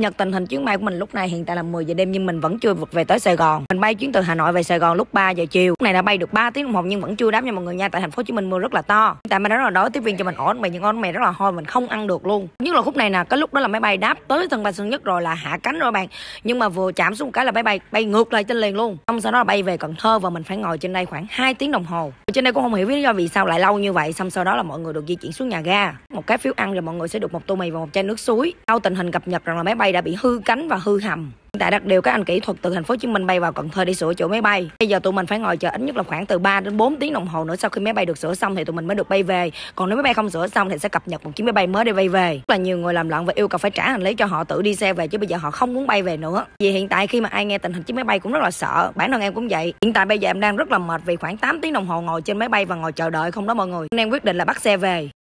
Nhật tình hình chuyến bay của mình lúc này hiện tại là 10 giờ đêm nhưng mình vẫn chưa vượt về tới Sài Gòn. Mình bay chuyến từ Hà Nội về Sài Gòn lúc 3 giờ chiều. Lúc này đã bay được 3 tiếng đồng hồ nhưng vẫn chưa đáp nha mọi người nha tại thành phố Hồ Chí Minh mưa rất là to. Tại mình đó là đó tiếp viên cho mình ổn mày những ổn mày rất là hôi mình không ăn được luôn. Nhất là khúc này nè, có lúc đó là máy bay đáp tới sân bay Sơn Nhất rồi là hạ cánh rồi bạn. Nhưng mà vừa chạm xuống cái là máy bay bay ngược lại trên liền luôn. Xong sau đó là bay về Cần Thơ và mình phải ngồi trên đây khoảng 2 tiếng đồng hồ. Trên đây cũng không hiểu lý do vì sao lại lâu như vậy, xong sau đó là mọi người được di chuyển xuống nhà ga một cái phiếu ăn rồi mọi người sẽ được một tô mì và một chai nước suối. Sau tình hình cập nhật rằng là máy bay đã bị hư cánh và hư hầm. Hiện tại đặc điều các anh kỹ thuật từ thành phố Hồ Chí Minh bay vào Cần Thơ để sửa chỗ máy bay. Bây giờ tụi mình phải ngồi chờ ít nhất là khoảng từ 3 đến 4 tiếng đồng hồ nữa sau khi máy bay được sửa xong thì tụi mình mới được bay về. Còn nếu máy bay không sửa xong thì sẽ cập nhật một chuyến máy bay mới để bay về. Rất là nhiều người làm loạn và yêu cầu phải trả hành lý cho họ tự đi xe về chứ bây giờ họ không muốn bay về nữa. Vì hiện tại khi mà ai nghe tình hình chiếc máy bay cũng rất là sợ, bản thân em cũng vậy. Hiện tại bây giờ em đang rất là mệt vì khoảng 8 tiếng đồng hồ ngồi trên máy bay và ngồi chờ đợi không đó mọi người. Nên em quyết định là bắt xe về.